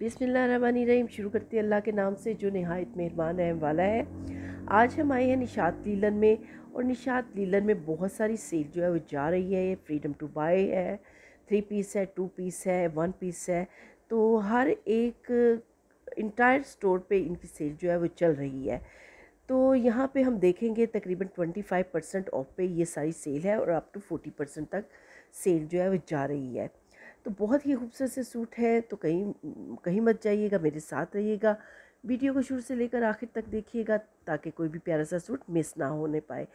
बिसमीम शुरू करते हैं अल्लाह के नाम से जो नहायत मेहरबान अहम वाला है आज हम आए हैं निशात लीलन में और निशात लीलन में बहुत सारी सेल जो है वो जा रही है ये फ्रीडम टू बाय है थ्री पीस है टू पीस है वन पीस है तो हर एक इंटायर स्टोर पे इनकी सेल जो है वो चल रही है तो यहाँ पे हम देखेंगे तकरीबन ट्वेंटी फाइव परसेंट ऑफ पे ये सारी सेल है और अप टू फोर्टी परसेंट तक सेल जो है वो जा रही है तो बहुत ही खूबसूरत से सूट है तो कहीं कहीं मत जाइएगा मेरे साथ रहिएगा वीडियो को शुरू से लेकर आखिर तक देखिएगा ताकि कोई भी प्यारा सा सूट मिस ना होने पाए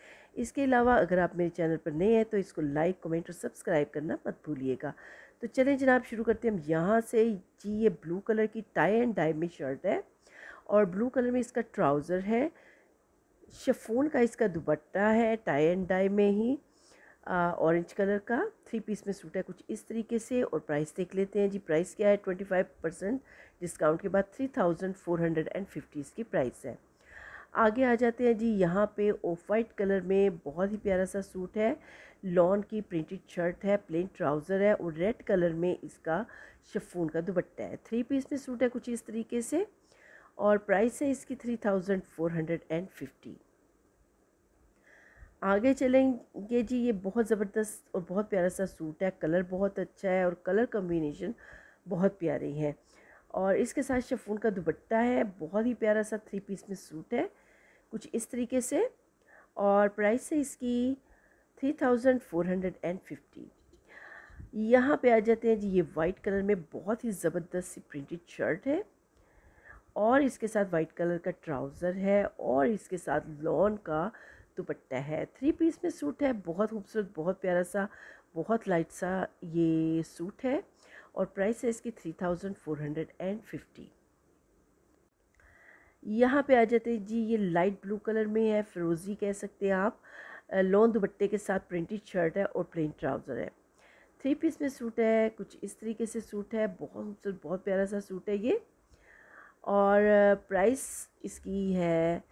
इसके अलावा अगर आप मेरे चैनल पर नए हैं तो इसको लाइक कमेंट और सब्सक्राइब करना मत भूलिएगा तो चलें जनाब शुरू करते हैं हम यहाँ से जी ये ब्लू कलर की टाई एंड डाई में शर्ट है और ब्लू कलर में इसका ट्राउज़र है शफोन का इसका दुपट्टा है टाई एंड डाई में ही ऑरेंज कलर का थ्री पीस में सूट है कुछ इस तरीके से और प्राइस देख लेते हैं जी प्राइस क्या है ट्वेंटी फाइव परसेंट डिस्काउंट के बाद three thousand four hundred and fifty इसकी प्राइस है आगे आ जाते हैं जी यहाँ पे ऑफ वाइट कलर में बहुत ही प्यारा सा सूट है लॉन की प्रिंटेड शर्ट है प्लेन ट्राउज़र है और रेड कलर में इसका शफून का दुपट्टा है थ्री पीस में सूट है कुछ इस तरीके से और प्राइस है इसकी three thousand four hundred and fifty आगे चलेंगे जी ये बहुत ज़बरदस्त और बहुत प्यारा सा सूट है कलर बहुत अच्छा है और कलर कम्बिनेशन बहुत प्यारी है और इसके साथ शफून का दुपट्टा है बहुत ही प्यारा सा थ्री पीस में सूट है कुछ इस तरीके से और प्राइस है इसकी three thousand four hundred and fifty यहाँ पे आ जाते हैं जी ये वाइट कलर में बहुत ही ज़बरदस्त सी प्रिंटेड शर्ट है और इसके साथ वाइट कलर का ट्राउज़र है और इसके साथ लॉन का दुपट्टा है थ्री पीस में सूट है बहुत खूबसूरत बहुत प्यारा सा बहुत लाइट सा ये सूट है और प्राइस है इसकी three thousand four hundred and fifty यहाँ पे आ जाते हैं जी ये लाइट ब्लू कलर में है फिरोज़ी कह सकते हैं आप लॉन्ग दुपट्टे के साथ प्रिंटेड शर्ट है और प्लेन ट्राउज़र है थ्री पीस में सूट है कुछ इस तरीके से सूट है बहुत खूबसूरत बहुत प्यारा सा सूट है ये और प्राइस इसकी है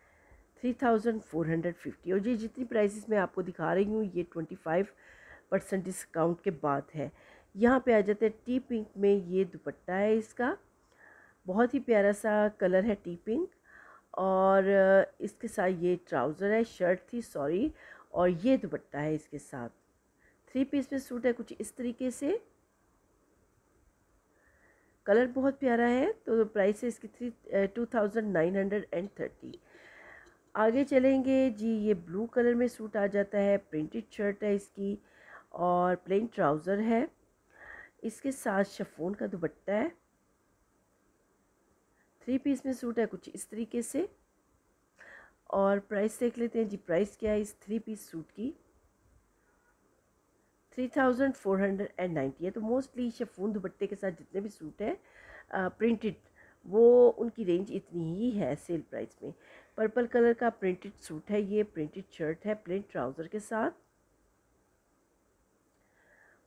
three thousand four hundred fifty और ये जितनी प्राइसेस मैं आपको दिखा रही हूँ ये ट्वेंटी फाइव परसेंट डिस्काउंट के बाद है यहाँ पे आ जाता है टी पिंक में ये दुपट्टा है इसका बहुत ही प्यारा सा कलर है टी पिंक और इसके साथ ये ट्राउज़र है शर्ट थी सॉरी और ये दुपट्टा है इसके साथ थ्री पीस में सूट है कुछ इस तरीके से कलर बहुत प्यारा है तो प्राइस है इसकी three two thousand nine hundred and thirty आगे चलेंगे जी ये ब्लू कलर में सूट आ जाता है प्रिंटेड शर्ट है इसकी और प्लेन ट्राउज़र है इसके साथ शफोन का दुपट्टा है थ्री पीस में सूट है कुछ इस तरीके से और प्राइस देख लेते हैं जी प्राइस क्या है इस थ्री पीस सूट की three thousand four hundred and ninety है तो मोस्टली शफोन दुपट्टे के साथ जितने भी सूट हैं प्रिंटेड वो उनकी रेंज इतनी ही है सेल प्राइस में पर्पल कलर का प्रिंटेड सूट है ये प्रिंटेड शर्ट है प्लेन ट्राउज़र के साथ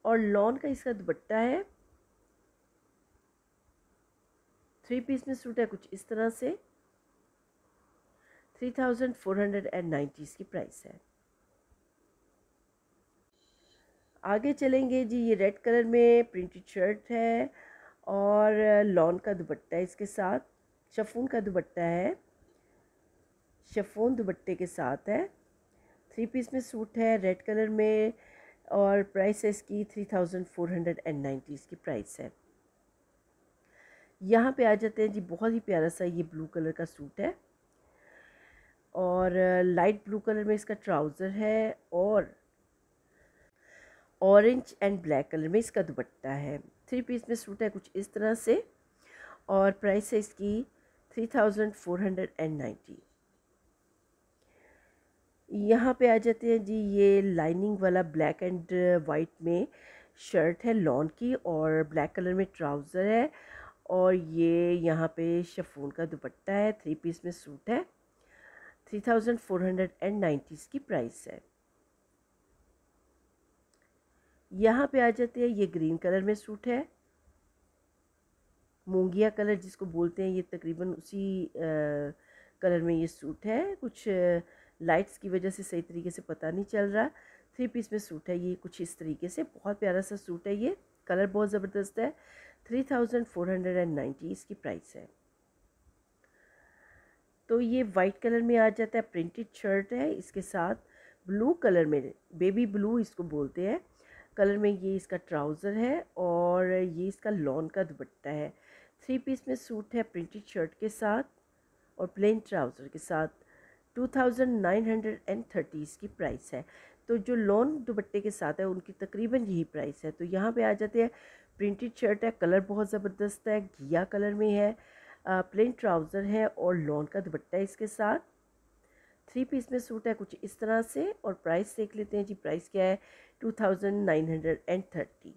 और लॉन का इसका दुपट्टा है थ्री पीस में सूट है कुछ इस तरह से three thousand four hundred and ninety इसकी प्राइस है आगे चलेंगे जी ये रेड कलर में प्रिंटेड शर्ट है और लॉन का दुपट्टा है इसके साथ शफून का दुपट्टा है शेफोन दुपट्टे के साथ है थ्री पीस में सूट है रेड कलर में और प्राइस है इसकी three thousand four hundred and ninety इसकी प्राइस है यहाँ पे आ जाते हैं जी बहुत ही प्यारा सा ये ब्लू कलर का सूट है और लाइट ब्लू कलर में इसका ट्राउज़र है और ऑरेंज एंड ब्लैक कलर में इसका दुपट्टा है थ्री पीस में सूट है कुछ इस तरह से और प्राइस है इसकी three thousand four hundred and ninety यहाँ पे आ जाते हैं जी ये लाइनिंग वाला ब्लैक एंड वाइट में शर्ट है लॉन की और ब्लैक कलर में ट्राउज़र है और ये यहाँ पे शफून का दुपट्टा है थ्री पीस में सूट है three thousand four hundred and nineties की प्राइस है यहाँ पे आ जाते हैं ये ग्रीन कलर में सूट है मूंगिया कलर जिसको बोलते हैं ये तकरीबन उसी आ, कलर में ये सूट है कुछ आ, लाइट्स की वजह से सही तरीके से पता नहीं चल रहा थ्री पीस में सूट है ये कुछ इस तरीके से बहुत प्यारा सा सूट है ये कलर बहुत ज़बरदस्त है three thousand four hundred and ninety इसकी प्राइस है तो ये वाइट कलर में आ जाता है प्रिंटेड शर्ट है इसके साथ ब्लू कलर में बेबी ब्लू इसको बोलते हैं कलर में ये इसका ट्राउज़र है और ये इसका लॉन का दुपट्टा है थ्री पीस में सूट है प्रिंटेड शर्ट के साथ और प्लेन ट्राउज़र के साथ two thousand nine hundred and thirty इसकी प्राइस है तो जो लोन दुपट्टे के साथ है उनकी तकरीबन यही प्राइस है तो यहाँ पे आ जाते हैं प्रिंटेड शर्ट है कलर बहुत ज़बरदस्त है घिया कलर में है प्लेन ट्राउज़र है और लोन का दुपट्टा है इसके साथ थ्री पीस में सूट है कुछ इस तरह से और प्राइस देख लेते हैं जी प्राइस क्या है two thousand nine hundred and thirty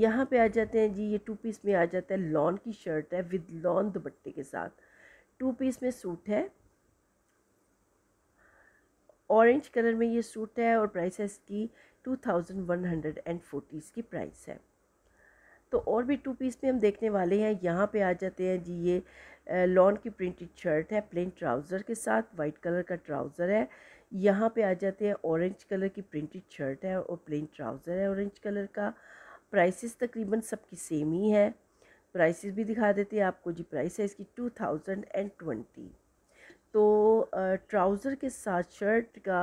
यहाँ पे आ जाते हैं जी ये टू पीस में आ जाता है लॉन की शर्ट है विद लॉन दुपट्टे के साथ टू पीस में सूट है ऑरेंज कलर में ये सूट है और प्राइस है इसकी two thousand one hundred and forty इसकी प्राइस है तो और भी टू पीस में हम देखने वाले हैं यहाँ पे आ जाते हैं जी ये लॉन की प्रिंटेड शर्ट है प्लेन ट्राउज़र के साथ वाइट कलर का ट्राउज़र है यहाँ पे आ जाते हैं ऑरेंज कलर की प्रिंटेड शर्ट है और प्लेन ट्राउज़र है ऑरेंज कलर का प्राइसेस तकरीबन सबकी सेम ही है प्राइसेस भी दिखा देती है आपको जी प्राइस है इसकी टू थाउजेंड एंड ट्वेंटी तो ट्राउज़र के साथ शर्ट का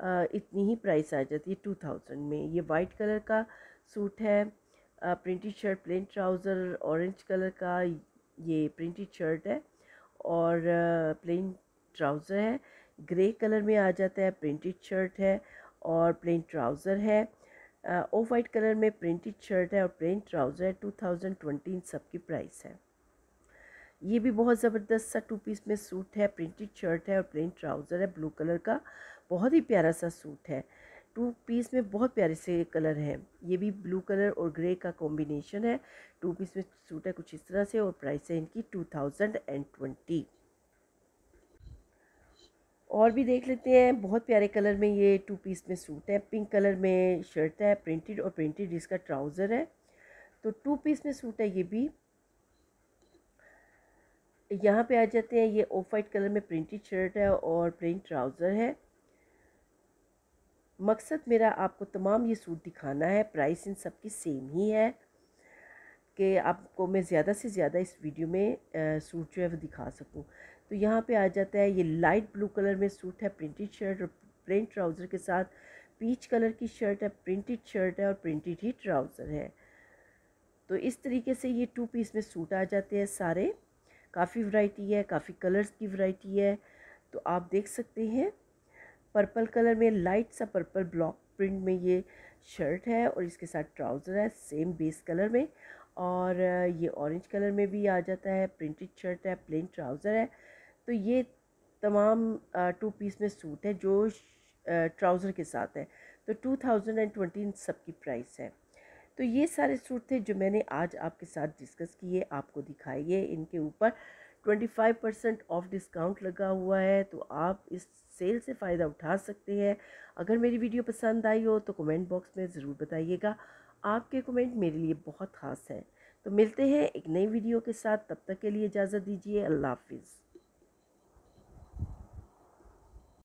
आ, इतनी ही प्राइस आ जाती है टू थाउजेंड में ये वाइट कलर का सूट है printed shirt plain trouser orange colour का ये प्रिंटेड शर्ट है और प्लेन ट्राउज़र है ग्रे कलर में आ जाता है प्रिंटेड शर्ट है और प्लेन ट्राउज़र है ऑफ वाइट कलर में प्रिंटेड शर्ट है और प्रिंट ट्राउज़र है टू थाउजेंड ट्वेंटी इन सब की प्राइस है ये भी बहुत ज़बरदस्त सा टू पीस में सूट है प्रिंटेड शर्ट है और प्लेन ट्राउज़र है ब्लू कलर का बहुत ही प्यारा सा सूट है टू पीस में बहुत प्यारे से कलर है ये भी ब्लू कलर और ग्रे का कॉम्बिनेशन है टू पीस में सूट है कुछ इस तरह से और प्राइस है इनकी टू थाउजेंड एंड ट्वेंटी और भी देख लेते हैं बहुत प्यारे कलर में ये टू पीस में सूट है पिंक कलर में शर्ट है प्रिंटेड और प्रिंटेड इसका ट्राउज़र है तो टू पीस में सूट है ये भी यहाँ पे आ जाते हैं ये ऑफ वाइट कलर में प्रिंटेड शर्ट है और प्रिंट ट्राउज़र है मकसद मेरा आपको तमाम ये सूट दिखाना है प्राइस इन सब की सेम ही है कि आपको मैं ज़्यादा से ज़्यादा इस वीडियो में सूट जो है वो दिखा सकूँ तो यहाँ पे आ जाता है ये लाइट ब्लू कलर में सूट है प्रिंटेड शर्ट और प्रिंट ट्राउज़र के साथ पीच कलर की शर्ट है प्रिंटेड शर्ट है और प्रिंटेड ही ट्राउज़र है तो इस तरीके से ये टू पीस में सूट आ जाते हैं सारे काफ़ी वैरायटी है काफ़ी कलर्स की वैरायटी है तो आप देख सकते हैं पर्पल कलर में लाइट सा पर्पल ब्लॉक प्रिंट में ये शर्ट है और इसके साथ ट्राउज़र है सेम बेस कलर में और ये ऑरेंज कलर में भी आ जाता है प्रिंटेड शर्ट है प्लेन ट्राउज़र है तो ये तमाम टू पीस में सूट है जो ट्राउज़र के साथ है तो टू थाउजेंड एंड ट्वेंटी सब की प्राइस है तो ये सारे सूट थे जो मैंने आज आपके साथ डिस्कस किए आपको दिखाइए इनके ऊपर twenty five percent off discount लगा हुआ है तो आप इस सेल से फ़ायदा उठा सकते हैं अगर मेरी वीडियो पसंद आई हो तो कमेंट बॉक्स में ज़रूर बताइएगा आपके कमेंट मेरे लिए बहुत ख़ास हैं तो मिलते हैं एक नई वीडियो के साथ तब तक के लिए इजाज़त दीजिए अल्लाह हाफिज़